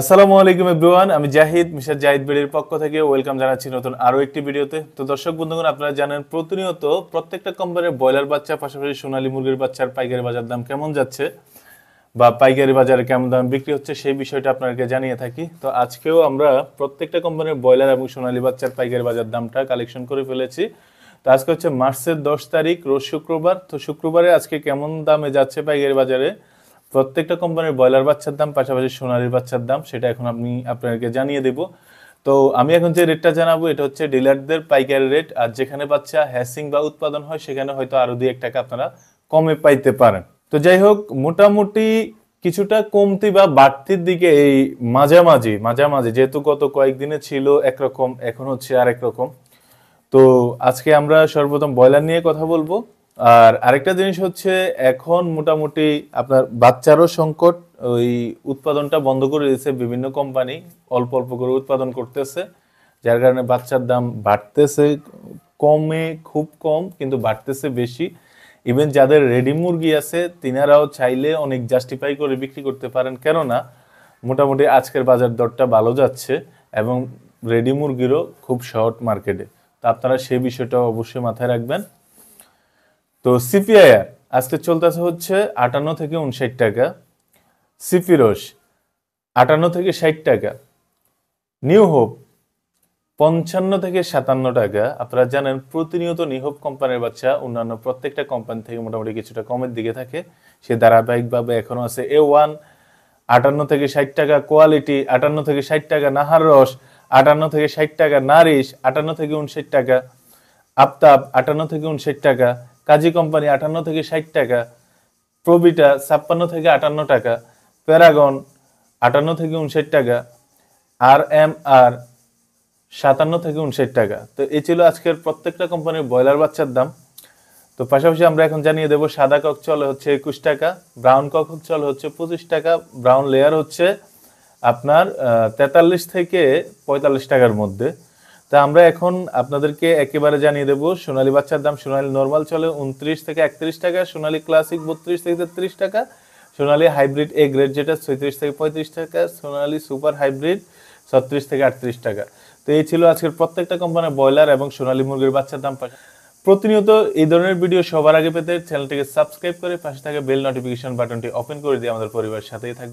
আসসালামু আলাইকুম এভরিওয়ান আমি জাহিদ মিশার জাহিদ বেড়ির পক্ষ থেকে ওয়েলকাম জানাচ্ছি নতুন আরও একটি ভিডিওতে তো দর্শক বন্ধুগণ আপনারা জানেন প্রতিনিয়ত প্রত্যেকটা কোম্পানির ব্রয়লার বাচ্চা পাশাপাশি সোনালী মুরগির বাচ্চার পাইকারি বাজার দাম কেমন যাচ্ছে বা পাইকারি বাজারে কেমন দাম বিক্রি হচ্ছে সেই বিষয়টা আপনাদেরকে জানিয়ে থাকি তো আজকেও আমরা প্রত্যেকটা কোম্পানির ব্রয়লার এবং সোনালী বাচ্চার পাইকারি বাজার দামটা কালেকশন করে ফেলেছি তো আজকে হচ্ছে মার্চের দশ তারিখ রোজ শুক্রবার তো শুক্রবারে আজকে কেমন দামে যাচ্ছে পাইকারি বাজারে প্রত্যেকটা কোম্পানির ব্রয়লার বাচ্চার দাম পাশাপাশি সোনারির বাচ্চার দাম সেটা এখন আমি আপনাকে জানিয়ে দেব তো আমি এখন যে রেটটা জানাবো এটা হচ্ছে ডিলারদের পাইকারি রেট আর যেখানে বাচ্চা হ্যাসিং বা উৎপাদন হয় সেখানে হয়তো আরও দুই এক টাকা আপনারা কমে পাইতে পারেন তো যাই হোক মোটামুটি কিছুটা কমতি বা বাড়তির দিকে এই মাঝামাঝি মাঝামাঝি যেহেতু গত কয়েকদিনে ছিল একরকম এখন হচ্ছে আর একরকম তো আজকে আমরা সর্বপ্রথম ব্রয়লার নিয়ে কথা বলবো আর আরেকটা জিনিস হচ্ছে এখন মোটামুটি আপনার বাচ্চারও সংকট ওই উৎপাদনটা বন্ধ করে দিয়েছে বিভিন্ন কোম্পানি অল্প অল্প করে উৎপাদন করতেছে যার কারণে বাচ্চার দাম বাড়তেছে কমে খুব কম কিন্তু বাড়তেছে বেশি ইভেন যাদের রেডি মুরগি আছে তিনারাও চাইলে অনেক জাস্টিফাই করে বিক্রি করতে পারেন কেননা মোটামুটি আজকের বাজার দরটা ভালো যাচ্ছে এবং রেডি মুরগিরও খুব শর্ট মার্কেটে তো আপনারা সেই বিষয়টা অবশ্যই মাথায় রাখবেন তো সিপিআইআর আজকে চলতেছে হচ্ছে আটান্ন থেকে উনষাট টাকা সিপিরোস আটান্ন থেকে ষাট টাকা নিউ হোপ পঞ্চান্ন থেকে সাতান্ন টাকা আপনারা জানেন প্রতিনিয়ত নিহোপ কোম্পানির বাচ্চা অন্যান্য প্রত্যেকটা কোম্পানি থেকে মোটামুটি কিছুটা কমের দিকে থাকে সে ধারাবাহিকভাবে এখনও আছে এ ওয়ান আটান্ন থেকে ষাট টাকা কোয়ালিটি আটান্ন থেকে ষাট টাকা নাহার রস আটান্ন থেকে ষাট টাকা নারিশ আটান্ন থেকে উনষাট টাকা আফতাব আটান্ন থেকে উনষাট টাকা কাজী কোম্পানি আটান্ন থেকে ষাট টাকা প্রবিটা ছাপ্পান্ন থেকে আটান্ন টাকা প্যারাগন আটান্ন থেকে উনষাট টাকা আর এম আর সাতান্ন থেকে উনষাট টাকা তো এই ছিল আজকের প্রত্যেকটা কোম্পানির ব্রয়লার বাচ্চার দাম তো পাশাপাশি আমরা এখন জানিয়ে দেবো সাদা কক চলে হচ্ছে একুশ টাকা ব্রাউন কক চলে হচ্ছে পঁচিশ টাকা ব্রাউন লেয়ার হচ্ছে আপনার তেতাল্লিশ থেকে পঁয়তাল্লিশ টাকার মধ্যে তা আমরা এখন আপনাদেরকে একেবারে জানিয়ে দেবো সোনালি বাচ্চার দাম সোনালি নর্মাল চলে উনত্রিশ থেকে একত্রিশ টাকা সোনালি ক্লাসিক বত্রিশ থেকে তেত্রিশ টাকা সোনালি হাইব্রিড এ গ্রেড যেটা ছত্রিশ থেকে পঁয়ত্রিশ টাকা সোনালি সুপার হাইব্রিড ছত্রিশ থেকে আটত্রিশ টাকা তো এই ছিল আজকের প্রত্যেকটা কোম্পানির ব্রয়লার এবং সোনালি মুরগির বাচ্চার দাম প্রতিনিয়ত এই ধরনের ভিডিও সবার আগে পেতে চ্যানেলটিকে সাবস্ক্রাইব করে পাশে থাকা বেল নোটিফিকেশন বাটনটি ওপেন করে দিয়ে আমাদের পরিবারের সাথেই থাকবেন